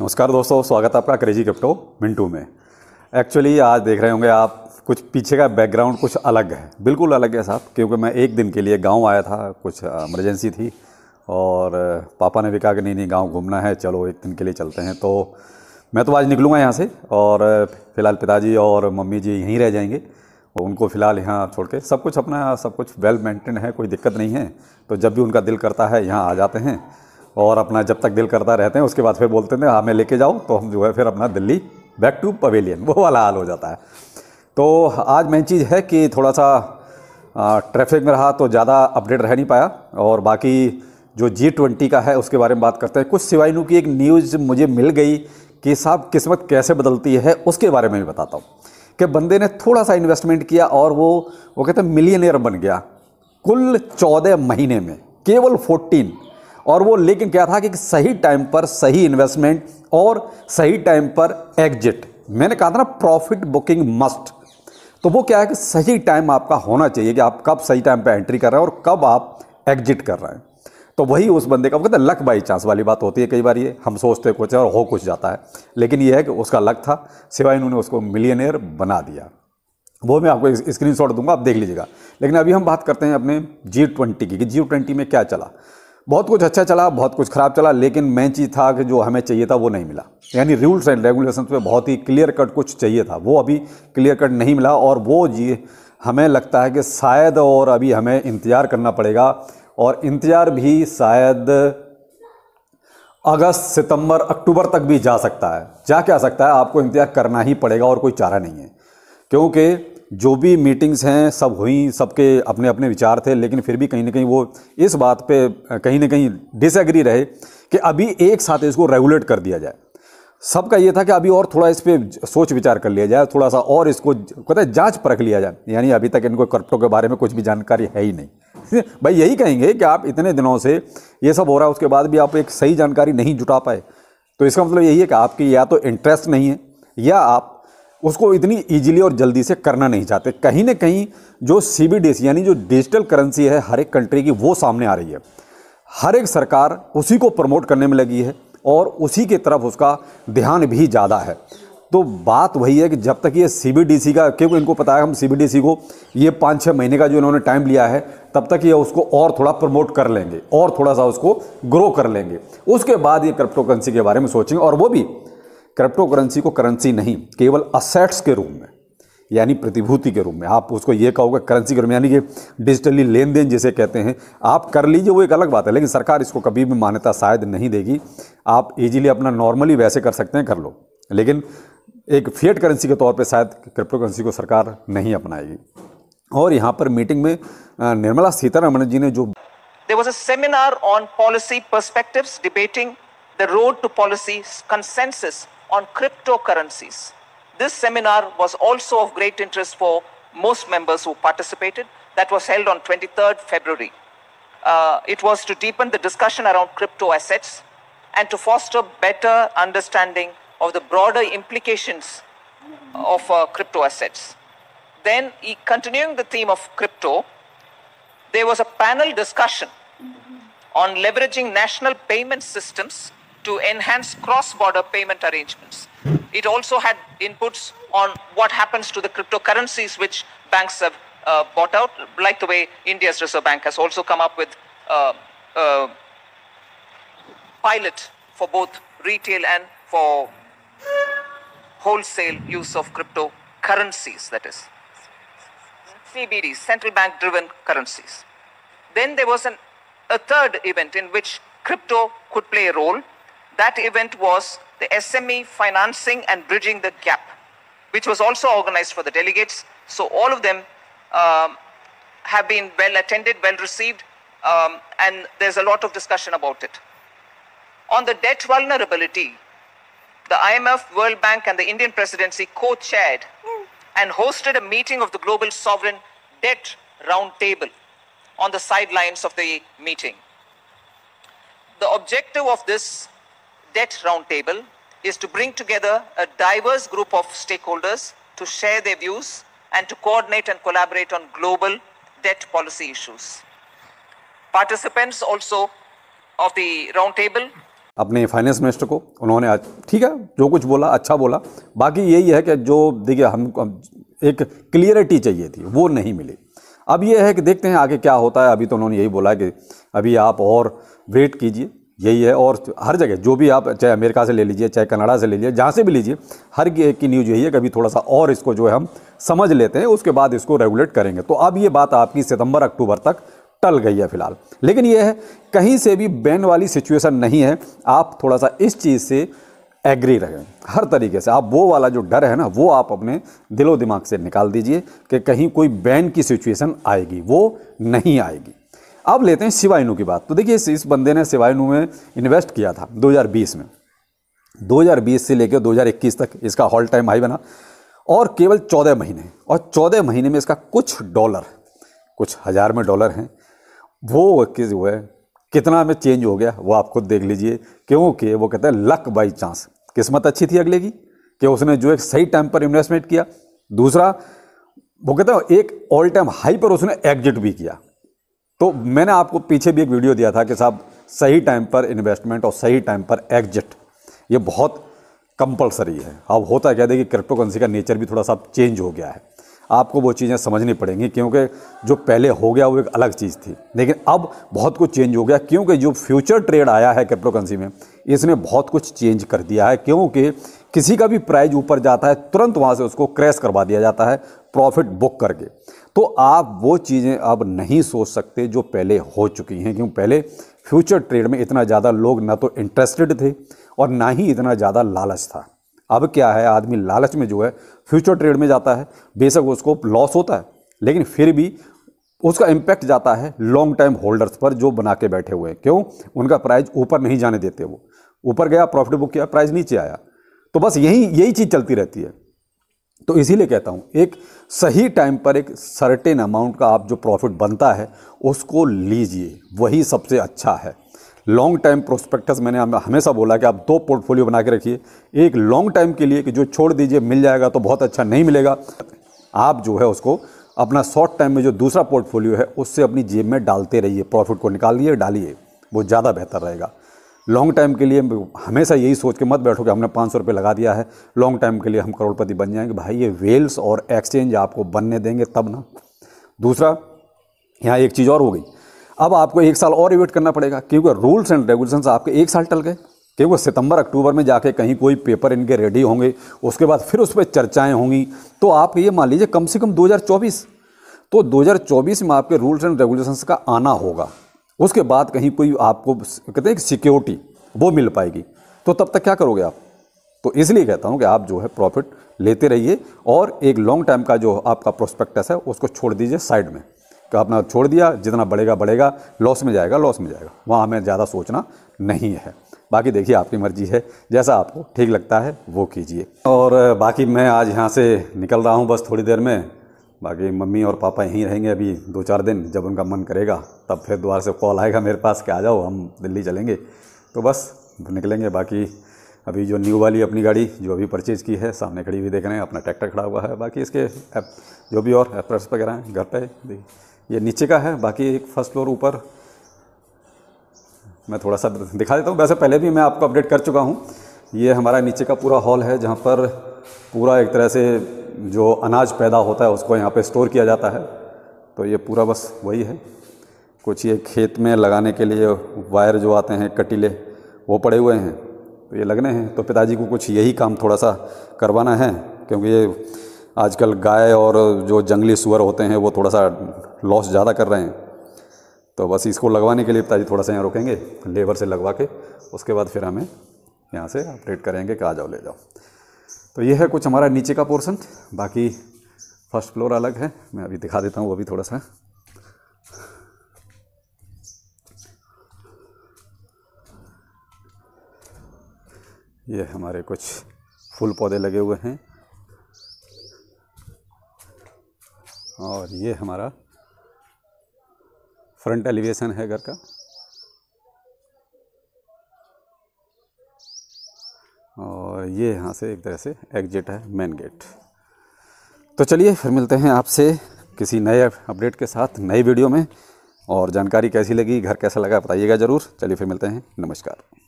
नमस्कार दोस्तों स्वागत है आपका क्रेजी क्रिप्टो मिंटू में एक्चुअली आज देख रहे होंगे आप कुछ पीछे का बैकग्राउंड कुछ अलग है बिल्कुल अलग है साहब क्योंकि मैं एक दिन के लिए गांव आया था कुछ इमरजेंसी थी और पापा ने भी कहा कि नहीं नहीं गांव घूमना है चलो एक दिन के लिए चलते हैं तो मैं तो आज निकलूँगा यहाँ से और फ़िलहाल पिताजी और मम्मी जी यहीं रह जाएंगे उनको फ़िलहाल यहाँ छोड़ के सब कुछ अपना सब कुछ वेल मेंटेन है कोई दिक्कत नहीं है तो जब भी उनका दिल करता है यहाँ आ जाते हैं और अपना जब तक दिल करता रहते हैं उसके बाद फिर बोलते थे हमें हाँ, लेके जाओ तो हम जो है फिर अपना दिल्ली बैक टू पवेलियन वो वाला हाल हो जाता है तो आज मेन चीज़ है कि थोड़ा सा ट्रैफिक में रहा तो ज़्यादा अपडेट रह नहीं पाया और बाकी जो जी ट्वेंटी का है उसके बारे में बात करते हैं कुछ सिवाइनू की एक न्यूज़ मुझे मिल गई कि साहब किस्मत कैसे बदलती है उसके बारे में भी बताता हूँ कि बंदे ने थोड़ा सा इन्वेस्टमेंट किया और वो वो कहते हैं मिलियनियर बन गया कुल चौदह महीने में केवल फोर्टीन और वो लेकिन क्या था कि सही टाइम पर सही इन्वेस्टमेंट और सही टाइम पर एग्जिट मैंने कहा था ना प्रॉफिट बुकिंग मस्ट तो वो क्या है कि सही टाइम आपका होना चाहिए कि आप कब सही टाइम पर एंट्री कर रहे हैं और कब आप एग्जिट कर रहे हैं तो वही उस बंदे का वो कहते हैं लक बाई चांस वाली बात होती है कई बार ये हम सोचते कुछ है और हो कुछ जाता है लेकिन ये है कि उसका लक था सिवाय इन्होंने उसको मिलियनियर बना दिया वो मैं आपको स्क्रीन दूंगा आप देख लीजिएगा लेकिन अभी हम बात करते हैं अपने जी ट्वेंटी की कि जी ट्वेंटी में क्या चला बहुत कुछ अच्छा चला बहुत कुछ ख़राब चला लेकिन मेन चीज़ था कि जो हमें चाहिए था वो नहीं मिला यानी रूल्स एंड रेगुलेशन पे बहुत ही क्लियर कट कुछ चाहिए था वो अभी क्लियर कट नहीं मिला और वो ये हमें लगता है कि शायद और अभी हमें इंतज़ार करना पड़ेगा और इंतज़ार भी शायद अगस्त सितंबर अक्टूबर तक भी जा सकता है जा क्या सकता है आपको इंतज़ार करना ही पड़ेगा और कोई चारा नहीं है क्योंकि जो भी मीटिंग्स हैं सब हुई सबके अपने अपने विचार थे लेकिन फिर भी कहीं ना कहीं वो इस बात पे कहीं ना कहीं डिसएग्री रहे कि अभी एक साथ इसको रेगुलेट कर दिया जाए सबका ये था कि अभी और थोड़ा इस पर सोच विचार कर लिया जाए थोड़ा सा और इसको कहते हैं जाँच परख लिया जाए यानी अभी तक इनको क्रिप्टो के बारे में कुछ भी जानकारी है ही नहीं भाई यही कहेंगे कि आप इतने दिनों से ये सब हो रहा है उसके बाद भी आप एक सही जानकारी नहीं जुटा पाए तो इसका मतलब यही है कि आपकी या तो इंटरेस्ट नहीं है या आप उसको इतनी ईजिली और जल्दी से करना नहीं चाहते कहीं ना कहीं जो सी यानी जो डिजिटल करेंसी है हर एक कंट्री की वो सामने आ रही है हर एक सरकार उसी को प्रमोट करने में लगी है और उसी की तरफ उसका ध्यान भी ज़्यादा है तो बात वही है कि जब तक ये सी का क्योंकि इनको पता है हम सी को ये पाँच छः महीने का जो इन्होंने टाइम लिया है तब तक ये उसको और थोड़ा प्रमोट कर लेंगे और थोड़ा सा उसको ग्रो कर लेंगे उसके बाद ये क्रिप्टो करेंसी के बारे में सोचेंगे और वो भी क्रिप्टो करेंसी को करेंसी नहीं केवल असेट्स के रूप में यानी प्रतिभूति के रूप में आप उसको ये कहोगे करेंसी के रूप में यानी कि डिजिटली लेन देन जिसे कहते हैं आप कर लीजिए वो एक अलग बात है लेकिन सरकार इसको कभी भी मान्यता शायद नहीं देगी आप इजीली अपना नॉर्मली वैसे कर सकते हैं कर लो लेकिन एक फेट करेंसी के तौर पे शायद क्रिप्टो करेंसी को सरकार नहीं अपनाएगी और यहाँ पर मीटिंग में निर्मला सीतारमण जी ने जो There was a seminar on policy perspectives debating the road to policy consensus on cryptocurrencies. This seminar was also of great interest for most members who participated. That was held on 23rd February. Uh, it was to deepen the discussion around crypto assets and to foster better understanding of the broader implications of uh, crypto assets. Then, continuing the theme of crypto, there was a panel discussion on leveraging national payment systems to enhance cross-border payment arrangements. It also had inputs on what happens to the cryptocurrencies which banks have uh, bought out, like the way India's Reserve Bank has also come up with uh, uh, pilot for both retail and for wholesale use of cryptocurrencies, that is, CBDs, central bank-driven currencies. Then there was an, a third event in which crypto could play a role that event was the SME Financing and Bridging the Gap, which was also organized for the delegates. So all of them um, have been well attended, well received, um, and there's a lot of discussion about it. On the debt vulnerability, the IMF, World Bank, and the Indian Presidency co chaired and hosted a meeting of the Global Sovereign Debt Roundtable on the sidelines of the meeting. The objective of this debt roundtable is to bring together a diverse group of stakeholders to share their views and to coordinate and collaborate on global debt policy issues. Participants also of the roundtable अपने finance minister को उन्होंने आज ठीक है जो कुछ बोला अच्छा बोला बाकी यही है कि जो देखिए हम एक क्लियरिटी चाहिए थी वो नहीं मिली अब ये है कि देखते हैं आगे क्या होता है अभी तो उन्होंने यही बोला कि अभी आप और वेट कीजिए यही है और हर जगह जो भी आप चाहे अमेरिका से ले लीजिए चाहे कनाडा से ले लीजिए जहाँ से भी लीजिए हर एक की न्यूज़ यही है कभी थोड़ा सा और इसको जो है हम समझ लेते हैं उसके बाद इसको रेगुलेट करेंगे तो अब ये बात आपकी सितंबर अक्टूबर तक टल गई है फिलहाल लेकिन ये है कहीं से भी बैन वाली सिचुएशन नहीं है आप थोड़ा सा इस चीज़ से एग्री रहें हर तरीके से आप वो वाला जो डर है ना वो आप अपने दिलो दिमाग से निकाल दीजिए कि कहीं कोई बैन की सिचुएशन आएगी वो नहीं आएगी अब लेते हैं शिवाइनू की बात तो देखिए इस, बंदे ने शिवाइनू में इन्वेस्ट किया था 2020 में 2020 से लेकर 2021 तक इसका हॉल टाइम हाई बना और केवल 14 महीने और 14 महीने में इसका कुछ डॉलर कुछ हज़ार में डॉलर हैं वो किस वो है कितना में चेंज हो गया वो आप खुद देख लीजिए क्योंकि वो कहते हैं लक बाई चांस किस्मत अच्छी थी अगले की कि उसने जो एक सही टाइम पर इन्वेस्टमेंट किया दूसरा वो कहते हैं एक ऑल टाइम हाई पर उसने एग्जिट भी किया तो मैंने आपको पीछे भी एक वीडियो दिया था कि साहब सही टाइम पर इन्वेस्टमेंट और सही टाइम पर एग्जिट ये बहुत कंपलसरी है अब होता क्या देखिए क्रिप्टो करेंसी का नेचर भी थोड़ा सा चेंज हो गया है आपको वो चीज़ें समझनी पड़ेंगी क्योंकि जो पहले हो गया वो एक अलग चीज़ थी लेकिन अब बहुत कुछ चेंज हो गया क्योंकि जो फ्यूचर ट्रेड आया है क्रिप्टो करेंसी में इसने बहुत कुछ चेंज कर दिया है क्योंकि किसी का भी प्राइज ऊपर जाता है तुरंत वहाँ से उसको क्रैश करवा दिया जाता है प्रॉफिट बुक करके तो आप वो चीज़ें अब नहीं सोच सकते जो पहले हो चुकी हैं क्योंकि पहले फ्यूचर ट्रेड में इतना ज़्यादा लोग ना तो इंटरेस्टेड थे और ना ही इतना ज़्यादा लालच था अब क्या है आदमी लालच में जो है फ्यूचर ट्रेड में जाता है बेशक उसको लॉस होता है लेकिन फिर भी उसका इम्पैक्ट जाता है लॉन्ग टाइम होल्डर्स पर जो बना के बैठे हुए हैं क्यों उनका प्राइस ऊपर नहीं जाने देते वो ऊपर गया प्रॉफिट बुक किया प्राइस नीचे आया तो बस यही यही चीज़ चलती रहती है तो इसीलिए कहता हूँ एक सही टाइम पर एक सर्टेन अमाउंट का आप जो प्रॉफिट बनता है उसको लीजिए वही सबसे अच्छा है लॉन्ग टाइम प्रोस्पेक्टस मैंने हमेशा बोला कि आप दो पोर्टफोलियो बना के रखिए एक लॉन्ग टाइम के लिए कि जो छोड़ दीजिए मिल जाएगा तो बहुत अच्छा नहीं मिलेगा आप जो है उसको अपना शॉर्ट टाइम में जो दूसरा पोर्टफोलियो है उससे अपनी जेब में डालते रहिए प्रॉफिट को निकालिए डालिए वो ज़्यादा बेहतर रहेगा लॉन्ग टाइम के लिए हमेशा यही सोच के मत बैठो कि हमने पाँच सौ रुपये लगा दिया है लॉन्ग टाइम के लिए हम करोड़पति बन जाएंगे भाई ये वेल्स और एक्सचेंज आपको बनने देंगे तब ना दूसरा यहाँ एक चीज़ और हो गई अब आपको एक साल और इवेट करना पड़ेगा क्योंकि रूल्स एंड रेगुलेशन आपके एक साल टल गए क्योंकि सितंबर अक्टूबर में जाके कहीं कोई पेपर इनके रेडी होंगे उसके बाद फिर उस पर चर्चाएँ होंगी तो आप ये मान लीजिए कम से कम 2024 तो 2024 में आपके रूल्स एंड रेगुलेशंस का आना होगा उसके बाद कहीं कोई आपको कहते हैं सिक्योरिटी वो मिल पाएगी तो तब तक क्या करोगे आप तो इसलिए कहता हूँ कि आप जो है प्रॉफिट लेते रहिए और एक लॉन्ग टाइम का जो आपका प्रोस्पेक्टस है उसको छोड़ दीजिए साइड में कि आपने छोड़ दिया जितना बढ़ेगा बढ़ेगा लॉस में जाएगा लॉस में जाएगा वहाँ हमें ज़्यादा सोचना नहीं है बाकी देखिए आपकी मर्जी है जैसा आपको ठीक लगता है वो कीजिए और बाकी मैं आज यहाँ से निकल रहा हूँ बस थोड़ी देर में बाकी मम्मी और पापा यहीं रहेंगे अभी दो चार दिन जब उनका मन करेगा तब फिर दोबारा से कॉल आएगा मेरे पास कि आ जाओ हम दिल्ली चलेंगे तो बस निकलेंगे बाकी अभी जो न्यू वाली अपनी गाड़ी जो अभी परचेज़ की है सामने खड़ी हुई देख रहे हैं अपना ट्रैक्टर खड़ा हुआ है बाकी इसके एप जो भी और एप्रेस वगैरह हैं घर पर ये नीचे का है बाकी एक फर्स्ट फ्लोर ऊपर मैं थोड़ा सा दिखा देता हूँ वैसे पहले भी मैं आपको अपडेट कर चुका हूँ ये हमारा नीचे का पूरा हॉल है जहाँ पर पूरा एक तरह से जो अनाज पैदा होता है उसको यहाँ पे स्टोर किया जाता है तो ये पूरा बस वही है कुछ ये खेत में लगाने के लिए वायर जो आते हैं कटीले वो पड़े हुए हैं तो ये लगने हैं तो पिताजी को कुछ यही काम थोड़ा सा करवाना है क्योंकि ये आजकल गाय और जो जंगली सुअर होते हैं वो थोड़ा सा लॉस ज़्यादा कर रहे हैं तो बस इसको लगवाने के लिए पिताजी थोड़ा सा यहाँ रोकेंगे लेबर से लगवा के उसके बाद फिर हमें यहाँ से अपडेट करेंगे कि आ जाओ ले जाओ तो ये है कुछ हमारा नीचे का पोर्सन बाकी फर्स्ट फ्लोर अलग है मैं अभी दिखा देता हूँ वो भी थोड़ा सा ये हमारे कुछ फूल पौधे लगे हुए हैं और ये हमारा फ्रंट एलिवेशन है घर का ये यहाँ से एक तरह से एग्जिट है मेन गेट तो चलिए फिर मिलते हैं आपसे किसी नए अपडेट के साथ नई वीडियो में और जानकारी कैसी लगी घर कैसा लगा बताइएगा ज़रूर चलिए फिर मिलते हैं नमस्कार